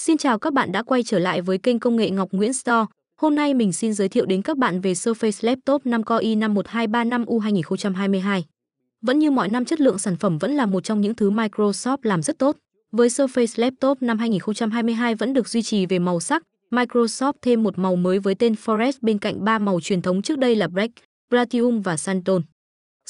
Xin chào các bạn đã quay trở lại với kênh công nghệ Ngọc Nguyễn Store. Hôm nay mình xin giới thiệu đến các bạn về Surface Laptop 5 Core i51235U 2022. Vẫn như mọi năm chất lượng sản phẩm vẫn là một trong những thứ Microsoft làm rất tốt. Với Surface Laptop năm 2022 vẫn được duy trì về màu sắc, Microsoft thêm một màu mới với tên Forest bên cạnh ba màu truyền thống trước đây là Black, Platinum và Sandton.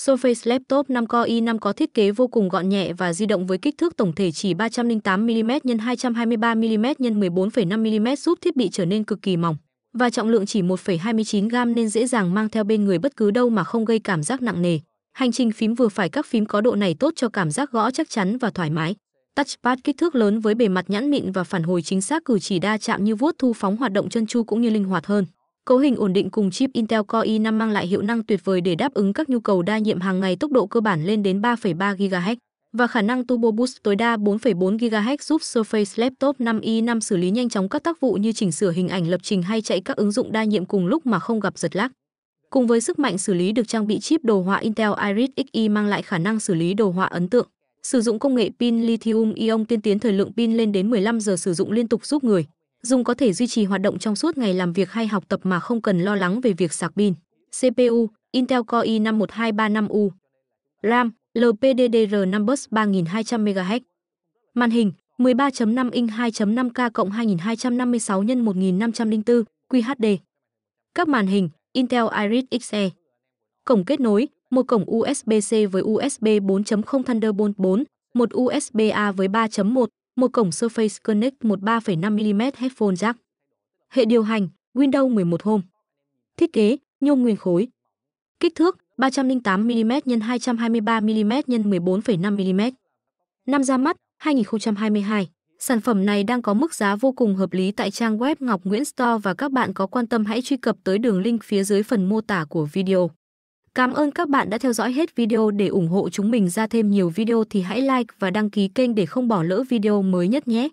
Surface Laptop 5 Core i5 có thiết kế vô cùng gọn nhẹ và di động với kích thước tổng thể chỉ 308 mm x 223 mm x 14,5 mm giúp thiết bị trở nên cực kỳ mỏng và trọng lượng chỉ 1,29 g nên dễ dàng mang theo bên người bất cứ đâu mà không gây cảm giác nặng nề. Hành trình phím vừa phải các phím có độ này tốt cho cảm giác gõ chắc chắn và thoải mái. Touchpad kích thước lớn với bề mặt nhẵn mịn và phản hồi chính xác cử chỉ đa chạm như vuốt thu phóng hoạt động chân chu cũng như linh hoạt hơn. Cấu hình ổn định cùng chip Intel Core i5 mang lại hiệu năng tuyệt vời để đáp ứng các nhu cầu đa nhiệm hàng ngày tốc độ cơ bản lên đến 3,3 GHz và khả năng Turbo Boost tối đa 4,4 GHz giúp Surface Laptop 5i5 xử lý nhanh chóng các tác vụ như chỉnh sửa hình ảnh lập trình hay chạy các ứng dụng đa nhiệm cùng lúc mà không gặp giật lag. Cùng với sức mạnh xử lý được trang bị chip đồ họa Intel Iris Xe mang lại khả năng xử lý đồ họa ấn tượng. Sử dụng công nghệ pin lithium ion tiên tiến thời lượng pin lên đến 15 giờ sử dụng liên tục giúp người dùng có thể duy trì hoạt động trong suốt ngày làm việc hay học tập mà không cần lo lắng về việc sạc pin. CPU Intel Core i5-12335U RAM LPDDR5 bus 3200MHz Màn hình 13.5 inch 2.5K cộng 2256 x 1504 QHD Các màn hình Intel Iris Xe Cổng kết nối một cổng USB-C với USB 4.0 Thunderbolt 4, một USB-A với 3.1, một cổng Surface Connect một 3,5mm headphone jack. Hệ điều hành Windows 11 Home. Thiết kế nhôm nguyên khối. Kích thước 308mm x 223mm x 14,5mm. Năm ra mắt 2022. Sản phẩm này đang có mức giá vô cùng hợp lý tại trang web Ngọc Nguyễn Store và các bạn có quan tâm hãy truy cập tới đường link phía dưới phần mô tả của video. Cảm ơn các bạn đã theo dõi hết video để ủng hộ chúng mình ra thêm nhiều video thì hãy like và đăng ký kênh để không bỏ lỡ video mới nhất nhé.